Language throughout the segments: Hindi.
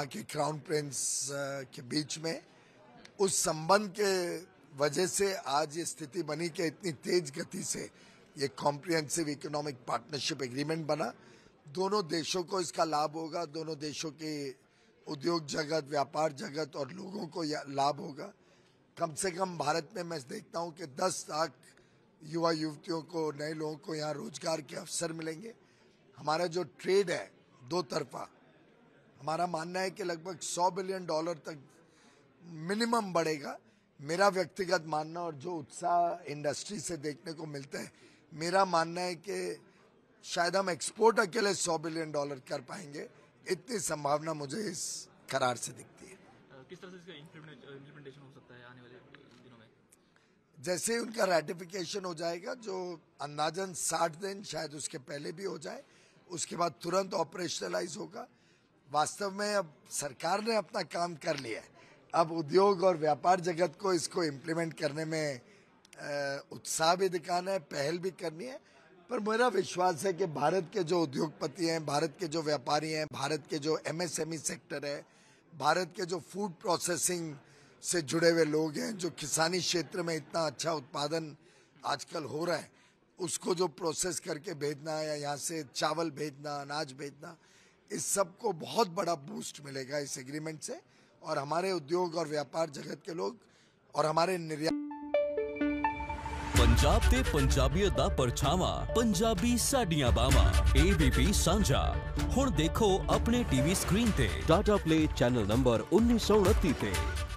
वहाँ के क्राउन प्रिंस uh, के बीच में उस संबंध के वजह से आज ये स्थिति बनी कि इतनी तेज गति से ये कॉम्प्रिहेंसिव इकोनॉमिक पार्टनरशिप एग्रीमेंट बना दोनों देशों को इसका लाभ होगा दोनों देशों के उद्योग जगत व्यापार जगत और लोगों को यह लाभ होगा कम से कम भारत में मैं देखता हूँ कि 10 लाख युवा युवतियों को नए लोगों को यहाँ रोजगार के अवसर मिलेंगे हमारा जो ट्रेड है दो तरफा हमारा मानना है कि लगभग 100 बिलियन डॉलर तक मिनिमम बढ़ेगा मेरा व्यक्तिगत मानना और जो उत्साह इंडस्ट्री से देखने को मिलता है मेरा मानना है कि शायद हम एक्सपोर्ट अकेले 100 बिलियन डॉलर कर पाएंगे इतनी संभावना मुझे इस करार से दिखती है किस तरह से इसका हो सकता है आने वाले में जैसे उनका रेटिफिकेशन हो जाएगा जो अंदाजन 60 दिन शायद उसके पहले भी हो जाए उसके बाद तुरंत ऑपरेशनलाइज होगा वास्तव में अब सरकार ने अपना काम कर लिया है अब उद्योग और व्यापार जगत को इसको इम्प्लीमेंट करने में उत्साह भी दिखाना है पहल भी करनी है पर मेरा विश्वास है कि भारत के जो उद्योगपति हैं भारत के जो व्यापारी हैं भारत के जो एमएसएमई सेक्टर e है भारत के जो फूड प्रोसेसिंग से जुड़े हुए लोग हैं जो किसानी क्षेत्र में इतना अच्छा उत्पादन आजकल हो रहा है उसको जो प्रोसेस करके भेजना या यहाँ से चावल भेजना अनाज भेजना इस सब को बहुत बड़ा बूस्ट मिलेगा इस एग्रीमेंट से और हमारे उद्योग और व्यापार जगत के लोग और हमारे निर्यात पंजाब ते पंजाबी दा परछावा पंजाबी साडियां बावा एबीपी सांझा हुन देखो अपने टीवी स्क्रीन ते टाटा प्ले चैनल नंबर उन्नीस सौ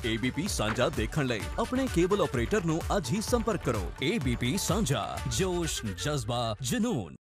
ए बी पी सांझा देखने लाई अपने केबल ऑपरेटर नज ही संपर्क करो ए बी पी सांझा जोश जज्बा जुनून